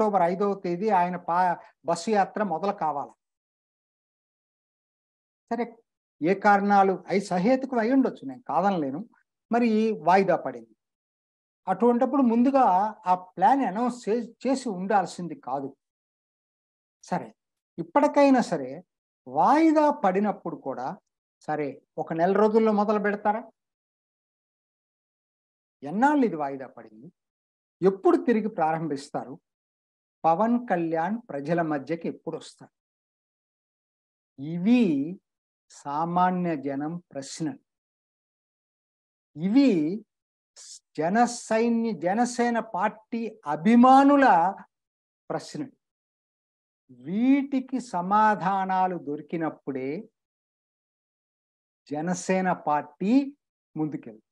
October ఐదవ తేదీ ఆయన పా బస్సు యాత్ర మొదలు కావాలి సరే ఏ కారణాలు అవి సహేతుకు అయి ఉండొచ్చు నేను కాదనలేను మరి వాయిదా పడింది అటువంటప్పుడు ముందుగా ఆ ప్లాన్ అనౌన్స్ చేసి ఉండాల్సింది కాదు సరే ఇప్పటికైనా సరే వాయిదా పడినప్పుడు కూడా సరే ఒక నెల రోజుల్లో మొదలు పెడతారా ఎన్నాళ్ళు ఇది వాయిదా పడింది ఎప్పుడు తిరిగి ప్రారంభిస్తారు పవన్ కళ్యాణ్ ప్రజల మధ్యకి ఎప్పుడు వస్తాడు ఇవి సామాన్య జనం ప్రశ్నలు ఇవి జనసైన్య జనసేన పార్టీ అభిమానుల ప్రశ్నలు వీటికి సమాధానాలు దొరికినప్పుడే జనసేన పార్టీ ముందుకెళ్తుంది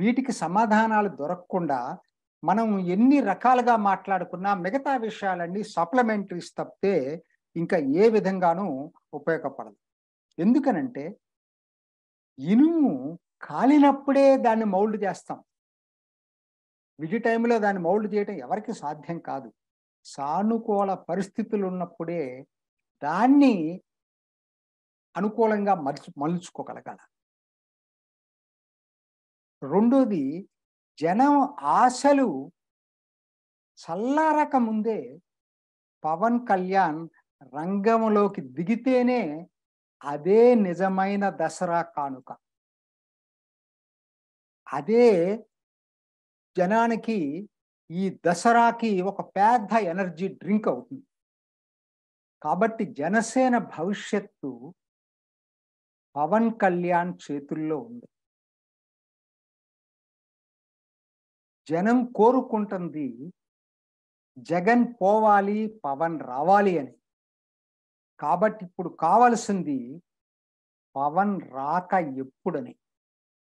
వీటికి సమాధానాలు దొరకకుండా మనం ఎన్ని రకాలుగా మాట్లాడుకున్నా మిగతా విషయాలన్నీ సప్లిమెంటరీస్ తప్పితే ఇంకా ఏ విధంగానూ ఉపయోగపడదు ఎందుకనంటే ఇనుము కాలినప్పుడే దాన్ని మౌల్డ్ చేస్తాం విజి టైంలో దాన్ని మౌల్డ్ చేయడం ఎవరికి సాధ్యం కాదు సానుకూల పరిస్థితులు ఉన్నప్పుడే దాన్ని అనుకూలంగా మలుచు మలుచుకోగలగాల రెండోది జనం ఆశలు చల్లారక ముందే పవన్ కళ్యాణ్ రంగంలోకి దిగితేనే అదే నిజమైన దసరా కానుక అదే జనానికి ఈ దసరాకి ఒక పెద్ద ఎనర్జీ డ్రింక్ అవుతుంది కాబట్టి జనసేన భవిష్యత్తు పవన్ కళ్యాణ్ చేతుల్లో ఉంది జనం కోరుకుంటుంది జగన్ పోవాలి పవన్ రావాలి అని కాబట్టి ఇప్పుడు కావలసింది పవన్ రాక ఎప్పుడని